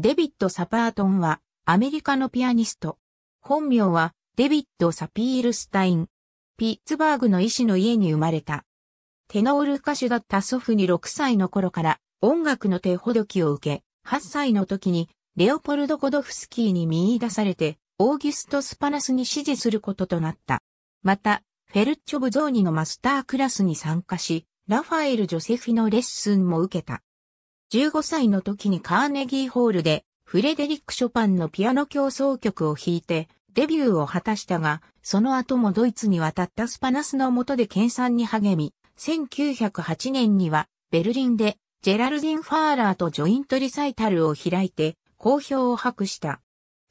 デビッド・サパートンは、アメリカのピアニスト。本名は、デビッド・サピールスタイン。ピッツバーグの医師の家に生まれた。テノール歌手だった祖父に6歳の頃から音楽の手ほどきを受け、8歳の時にレオポルド・コドフスキーに見出されて、オーギュスト・スパナスに支持することとなった。また、フェルッチョ・ブゾーニのマスタークラスに参加し、ラファエル・ジョセフィのレッスンも受けた。15歳の時にカーネギーホールでフレデリック・ショパンのピアノ協奏曲を弾いてデビューを果たしたが、その後もドイツに渡ったスパナスの下で研鑽に励み、1908年にはベルリンでジェラルディン・ファーラーとジョイントリサイタルを開いて好評を博した。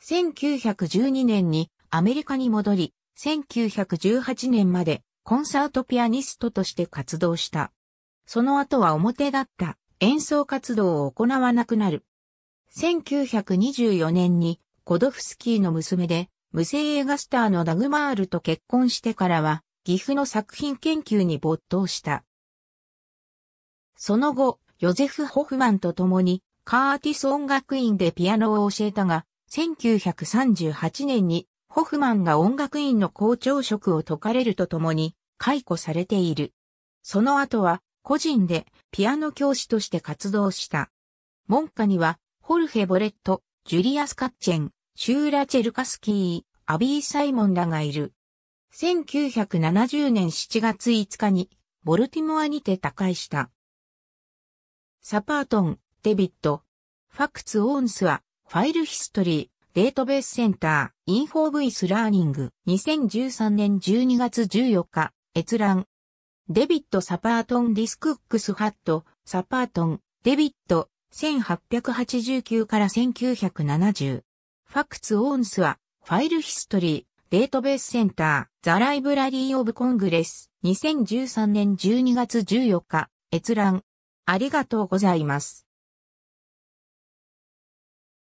1912年にアメリカに戻り、1918年までコンサートピアニストとして活動した。その後は表だった演奏活動を行わなくなる。1924年にコドフスキーの娘で無声映画スターのダグマールと結婚してからは岐阜の作品研究に没頭した。その後、ヨゼフ・ホフマンと共にカーティス音楽院でピアノを教えたが、1938年にホフマンが音楽院の校長職を解かれるとともに解雇されている。その後は個人でピアノ教師として活動した。門下には、ホルヘ・ボレット、ジュリアス・カッチェン、シューラ・チェルカスキー、アビー・サイモンらがいる。1970年7月5日に、ボルティモアにて他界した。サパートン、デビット、ファクツ・オーンスは、ファイルヒストリー、デートベースセンター、インフォーブイスラーニング、2013年12月14日、閲覧。デビット・サパートン・ディスクックス・ハット、サパートン、デビット、1889から1970。ファクツ・オーンスは、ファイル・ヒストリー、デートベース・センター、ザ・ライブラリー・オブ・コングレス、2013年12月14日、閲覧。ありがとうございます。